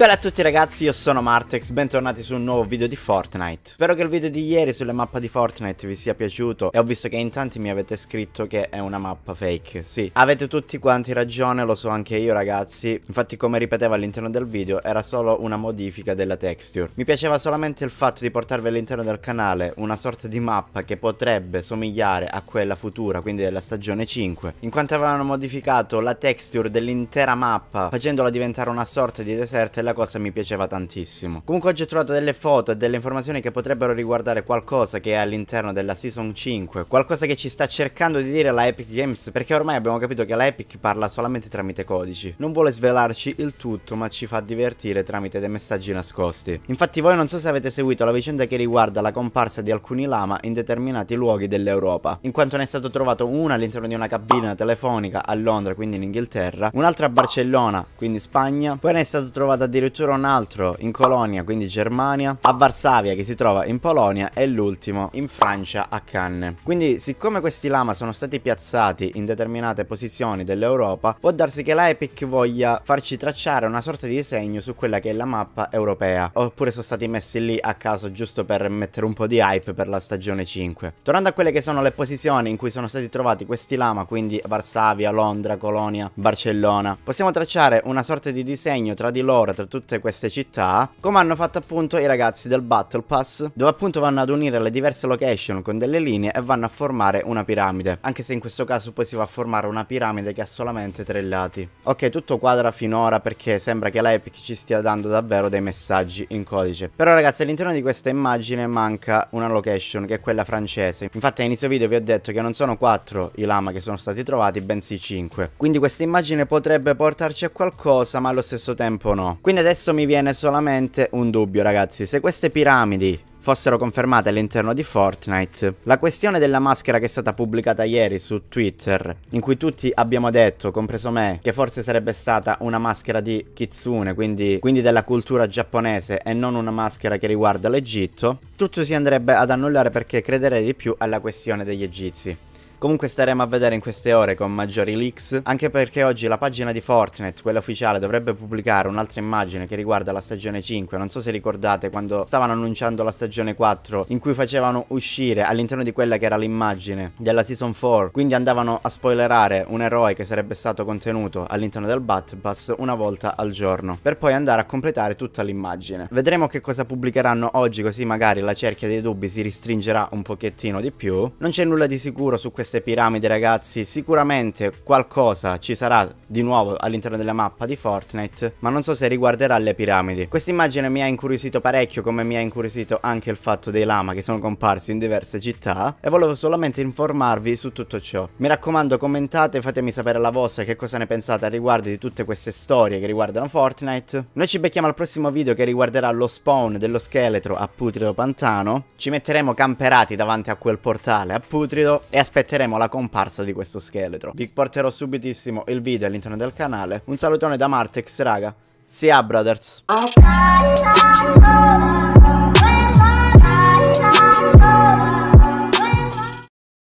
Bella a tutti ragazzi, io sono Martex, bentornati su un nuovo video di Fortnite. Spero che il video di ieri sulle mappe di Fortnite vi sia piaciuto e ho visto che in tanti mi avete scritto che è una mappa fake. Sì, avete tutti quanti ragione, lo so anche io ragazzi. Infatti come ripetevo all'interno del video era solo una modifica della texture. Mi piaceva solamente il fatto di portarvi all'interno del canale una sorta di mappa che potrebbe somigliare a quella futura, quindi della stagione 5. In quanto avevano modificato la texture dell'intera mappa facendola diventare una sorta di deserto quella cosa mi piaceva tantissimo. Comunque oggi ho trovato delle foto e delle informazioni che potrebbero riguardare qualcosa che è all'interno della Season 5, qualcosa che ci sta cercando di dire la Epic Games, perché ormai abbiamo capito che la Epic parla solamente tramite codici. Non vuole svelarci il tutto, ma ci fa divertire tramite dei messaggi nascosti. Infatti voi non so se avete seguito la vicenda che riguarda la comparsa di alcuni lama in determinati luoghi dell'Europa, in quanto ne è stato trovato una all'interno di una cabina telefonica a Londra, quindi in Inghilterra, un'altra a Barcellona, quindi in Spagna, poi ne è stato trovato addirittura addirittura un altro in Colonia, quindi Germania, a Varsavia che si trova in Polonia e l'ultimo in Francia a Cannes. Quindi siccome questi lama sono stati piazzati in determinate posizioni dell'Europa, può darsi che la Epic voglia farci tracciare una sorta di disegno su quella che è la mappa europea, oppure sono stati messi lì a caso giusto per mettere un po' di hype per la stagione 5. Tornando a quelle che sono le posizioni in cui sono stati trovati questi lama, quindi Varsavia, Londra, Colonia, Barcellona, possiamo tracciare una sorta di disegno tra di loro, tra tutte queste città, come hanno fatto appunto i ragazzi del Battle Pass, dove appunto vanno ad unire le diverse location con delle linee e vanno a formare una piramide, anche se in questo caso poi si va a formare una piramide che ha solamente tre lati. Ok, tutto quadra finora perché sembra che la Epic ci stia dando davvero dei messaggi in codice. Però ragazzi, all'interno di questa immagine manca una location che è quella francese. Infatti all'inizio video vi ho detto che non sono quattro i lama che sono stati trovati, bensì cinque. Quindi questa immagine potrebbe portarci a qualcosa, ma allo stesso tempo no. Quindi adesso mi viene solamente un dubbio ragazzi, se queste piramidi fossero confermate all'interno di Fortnite. La questione della maschera che è stata pubblicata ieri su Twitter, in cui tutti abbiamo detto, compreso me, che forse sarebbe stata una maschera di kitsune, quindi, quindi della cultura giapponese e non una maschera che riguarda l'Egitto, tutto si andrebbe ad annullare perché crederei di più alla questione degli egizi. Comunque staremo a vedere in queste ore con maggiori leaks, anche perché oggi la pagina di Fortnite, quella ufficiale, dovrebbe pubblicare un'altra immagine che riguarda la stagione 5. Non so se ricordate quando stavano annunciando la stagione 4, in cui facevano uscire all'interno di quella che era l'immagine della Season 4, quindi andavano a spoilerare un eroe che sarebbe stato contenuto all'interno del Bat Pass una volta al giorno, per poi andare a completare tutta l'immagine. Vedremo che cosa pubblicheranno oggi, così magari la cerchia dei dubbi si ristringerà un pochettino di più. Non c'è nulla di sicuro su questa queste piramidi ragazzi sicuramente qualcosa ci sarà di nuovo all'interno della mappa di Fortnite ma non so se riguarderà le piramidi. Questa immagine mi ha incuriosito parecchio come mi ha incuriosito anche il fatto dei lama che sono comparsi in diverse città e volevo solamente informarvi su tutto ciò. Mi raccomando commentate, fatemi sapere la vostra che cosa ne pensate al riguardo di tutte queste storie che riguardano Fortnite. Noi ci becchiamo al prossimo video che riguarderà lo spawn dello scheletro a Putrido Pantano. Ci metteremo camperati davanti a quel portale a Putrido e aspetteremo commenteremo la comparsa di questo scheletro. Vi porterò subitissimo il video all'interno del canale. Un salutone da Martex, raga. See ya, brothers!